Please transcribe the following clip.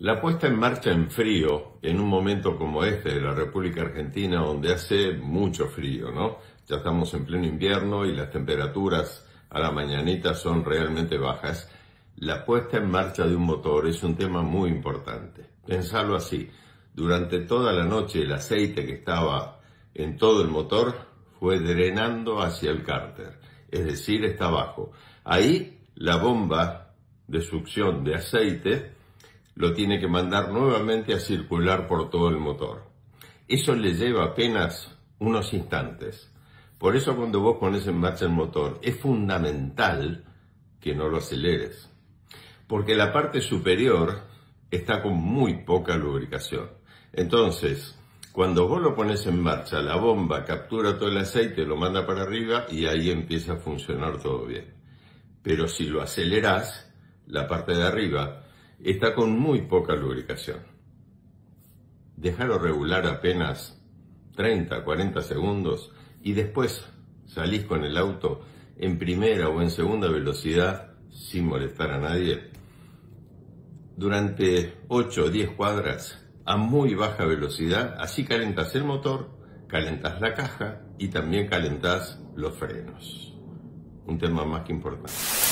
La puesta en marcha en frío, en un momento como este de la República Argentina, donde hace mucho frío, ¿no? Ya estamos en pleno invierno y las temperaturas a la mañanita son realmente bajas. La puesta en marcha de un motor es un tema muy importante. Pensarlo así. Durante toda la noche el aceite que estaba en todo el motor fue drenando hacia el cárter, es decir, está abajo. Ahí la bomba de succión de aceite lo tiene que mandar nuevamente a circular por todo el motor. Eso le lleva apenas unos instantes. Por eso cuando vos pones en marcha el motor es fundamental que no lo aceleres. Porque la parte superior está con muy poca lubricación. Entonces, cuando vos lo pones en marcha, la bomba captura todo el aceite, lo manda para arriba y ahí empieza a funcionar todo bien. Pero si lo acelerás, la parte de arriba está con muy poca lubricación. Dejalo regular apenas 30, 40 segundos y después salís con el auto en primera o en segunda velocidad sin molestar a nadie. Durante 8 o 10 cuadras a muy baja velocidad, así calentas el motor, calentas la caja y también calentas los frenos. Un tema más que importante.